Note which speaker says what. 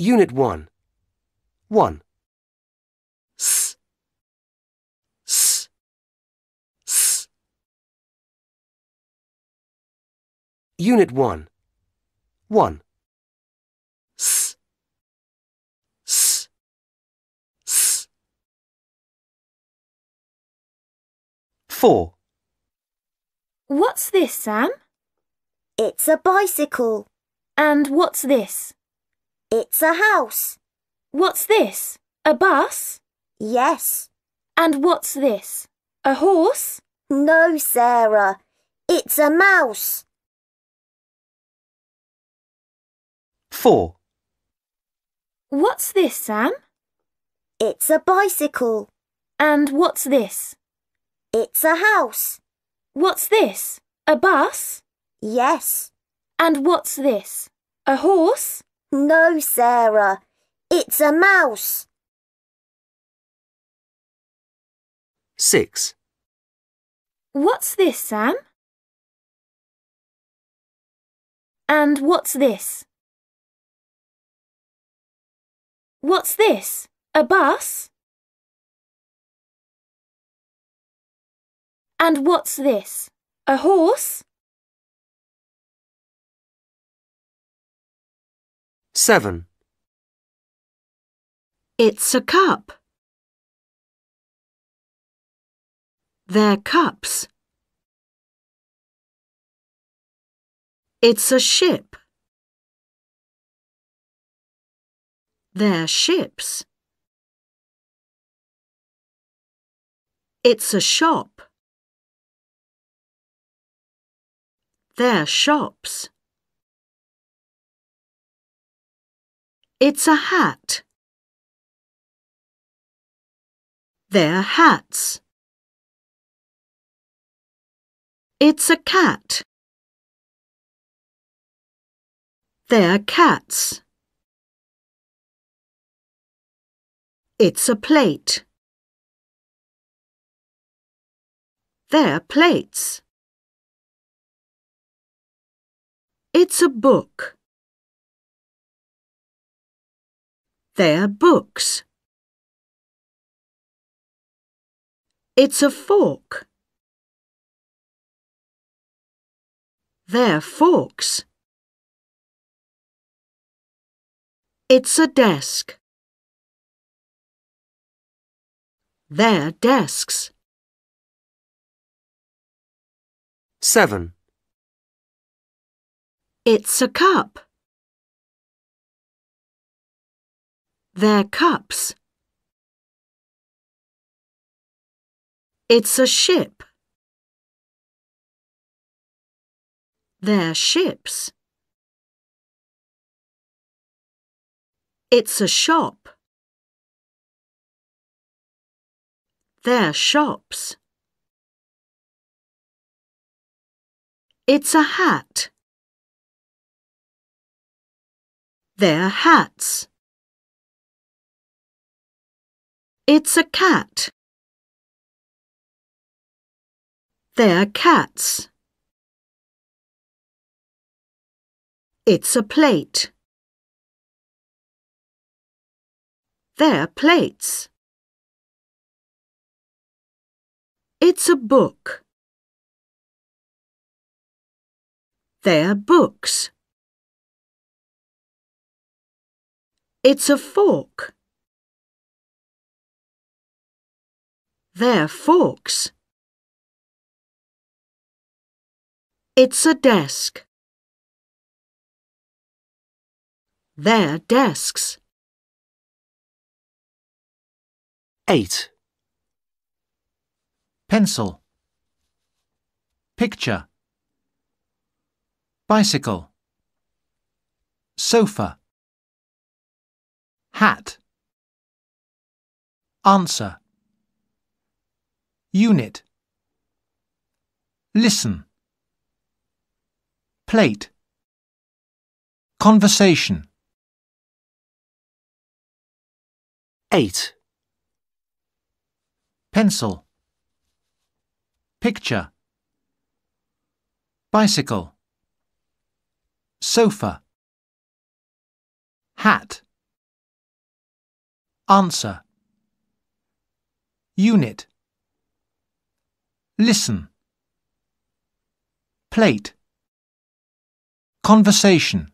Speaker 1: Unit 1. 1. S. S. S. Unit 1. 1. S. S. S. 4. What's this, Sam? It's a bicycle. And what's this? It's a house. What's this? A bus? Yes. And what's this? A horse? No, Sarah. It's a mouse. 4. What's this, Sam? It's a bicycle. And what's this? It's a house. What's this? A bus? Yes. And what's this? A horse? No, Sarah, it's a mouse. 6. What's this, Sam? And what's this? What's this? A bus? And what's this? A horse? 7. It's a cup. They're cups. It's a ship. They're ships. It's a shop. They're shops. It's a hat. They're hats. It's a cat. They're cats. It's a plate. They're plates. It's a book. their books. It's a fork. They're forks. It's a desk. They're desks. 7. It's a cup. their cups. It's a ship. Their ships. It's a shop. Their shops. It's a hat. Their hats. It's a cat. They're cats. It's a plate. They're plates. It's a book. They're books. It's a fork. They're forks. It's a desk. They're desks. 8. Pencil Picture Bicycle Sofa Hat Answer Unit. Listen. Plate. Conversation. 8. Pencil. Picture. Bicycle. Sofa. Hat. Answer. Unit. Listen. Plate. Conversation.